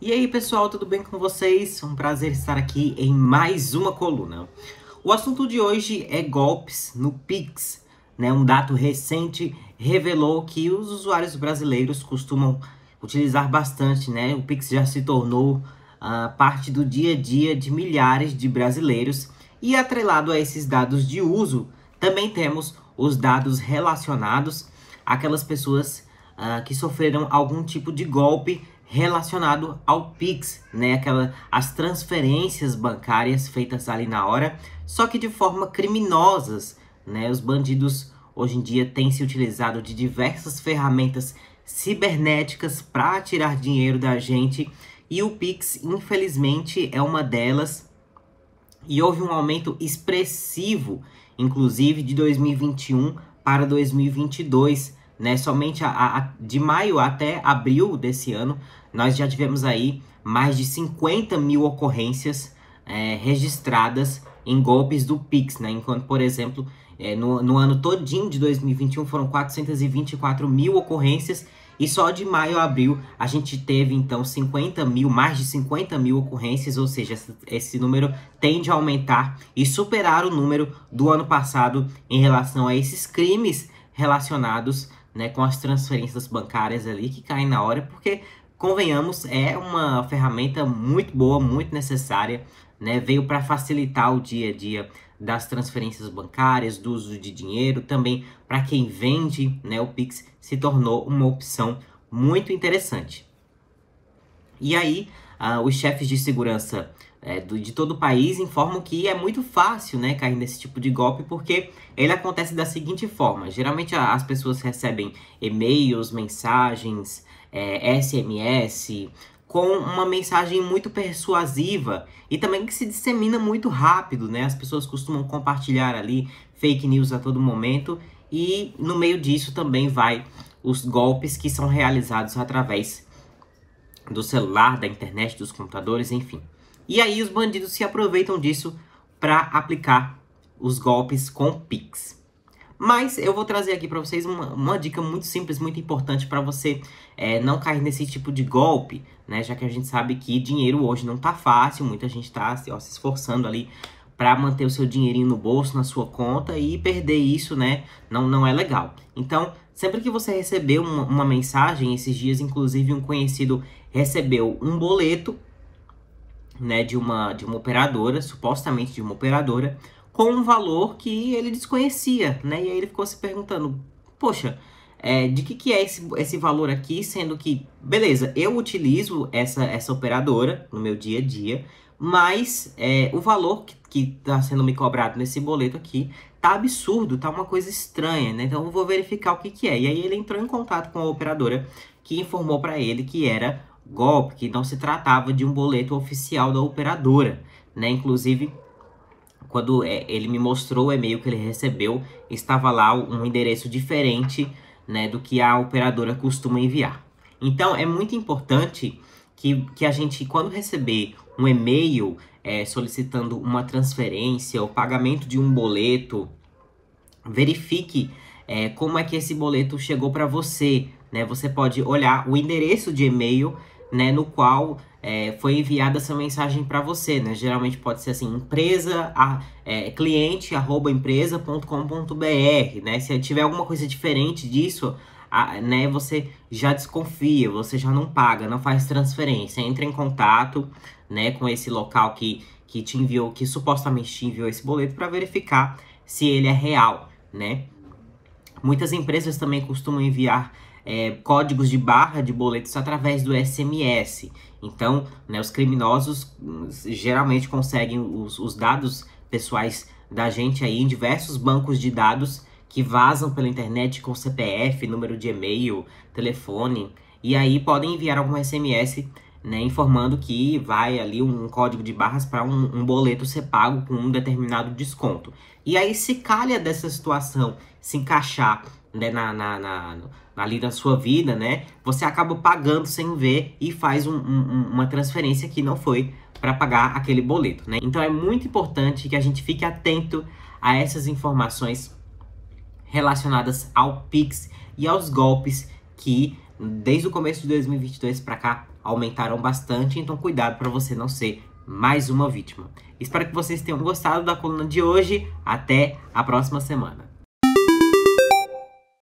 E aí, pessoal, tudo bem com vocês? Um prazer estar aqui em mais uma coluna. O assunto de hoje é golpes no Pix. Né? Um dado recente revelou que os usuários brasileiros costumam utilizar bastante, né? O Pix já se tornou uh, parte do dia a dia de milhares de brasileiros. E atrelado a esses dados de uso, também temos os dados relacionados àquelas pessoas uh, que sofreram algum tipo de golpe relacionado ao Pix, né? Aquela, as transferências bancárias feitas ali na hora, só que de forma criminosas, né? Os bandidos hoje em dia têm se utilizado de diversas ferramentas cibernéticas para tirar dinheiro da gente e o Pix, infelizmente, é uma delas. E houve um aumento expressivo, inclusive de 2021 para 2022 né? Somente a, a, de maio até abril desse ano, nós já tivemos aí mais de 50 mil ocorrências é, registradas em golpes do Pix, né? Enquanto, por exemplo, é, no, no ano todinho de 2021 foram 424 mil ocorrências e só de maio a abril a gente teve então 50 mil, mais de 50 mil ocorrências, ou seja, esse número tende a aumentar e superar o número do ano passado em relação a esses crimes relacionados né, com as transferências bancárias ali que caem na hora, porque, convenhamos, é uma ferramenta muito boa, muito necessária, né, veio para facilitar o dia a dia das transferências bancárias, do uso de dinheiro, também para quem vende, né, o Pix se tornou uma opção muito interessante. E aí, ah, os chefes de segurança é, do, de todo o país informam que é muito fácil né, cair nesse tipo de golpe, porque ele acontece da seguinte forma: geralmente as pessoas recebem e-mails, mensagens, é, SMS, com uma mensagem muito persuasiva e também que se dissemina muito rápido, né? As pessoas costumam compartilhar ali fake news a todo momento e no meio disso também vai os golpes que são realizados através do celular, da internet, dos computadores, enfim. E aí os bandidos se aproveitam disso para aplicar os golpes com Pix. Mas eu vou trazer aqui para vocês uma, uma, dica muito simples, muito importante para você é, não cair nesse tipo de golpe, né? Já que a gente sabe que dinheiro hoje não tá fácil, muita gente tá ó, se esforçando ali para manter o seu dinheirinho no bolso, na sua conta e perder isso, né? Não, não é legal. Então, Sempre que você receber uma, uma mensagem, esses dias, inclusive, um conhecido recebeu um boleto né, de, uma, de uma operadora, supostamente de uma operadora, com um valor que ele desconhecia, né? E aí ele ficou se perguntando, poxa, é, de que, que é esse, esse valor aqui, sendo que, beleza, eu utilizo essa, essa operadora no meu dia a dia, mas é, o valor que que está sendo me cobrado nesse boleto aqui tá absurdo, tá uma coisa estranha, né? Então eu vou verificar o que que é. E aí ele entrou em contato com a operadora que informou para ele que era golpe, que não se tratava de um boleto oficial da operadora, né? Inclusive quando é, ele me mostrou o e-mail que ele recebeu, estava lá um endereço diferente, né, do que a operadora costuma enviar. Então é muito importante que, que a gente, quando receber um e-mail é, solicitando uma transferência ou pagamento de um boleto, verifique é, como é que esse boleto chegou para você. Né? Você pode olhar o endereço de e-mail né, no qual é, foi enviada essa mensagem para você. Né? Geralmente pode ser assim, empresa, a, é, cliente, arroba empresa.com.br. Né? Se tiver alguma coisa diferente disso, né, você já desconfia, você já não paga, não faz transferência. Entra em contato né, com esse local que, que te enviou, que supostamente te enviou esse boleto para verificar se ele é real, né? Muitas empresas também costumam enviar é, códigos de barra de boletos através do SMS. Então, né, os criminosos hum, geralmente conseguem os, os dados pessoais da gente aí em diversos bancos de dados que vazam pela internet com CPF, número de e-mail, telefone, e aí podem enviar algum SMS né, informando que vai ali um código de barras para um, um, boleto ser pago com um determinado desconto. E aí, se calha dessa situação se encaixar né, na, na, na, ali na sua vida, né, você acaba pagando sem ver e faz um, um, uma transferência que não foi para pagar aquele boleto. Né? Então é muito importante que a gente fique atento a essas informações relacionadas ao Pix e aos golpes que desde o começo de 2022 para cá aumentaram bastante, então cuidado para você não ser mais uma vítima. Espero que vocês tenham gostado da coluna de hoje, até a próxima semana.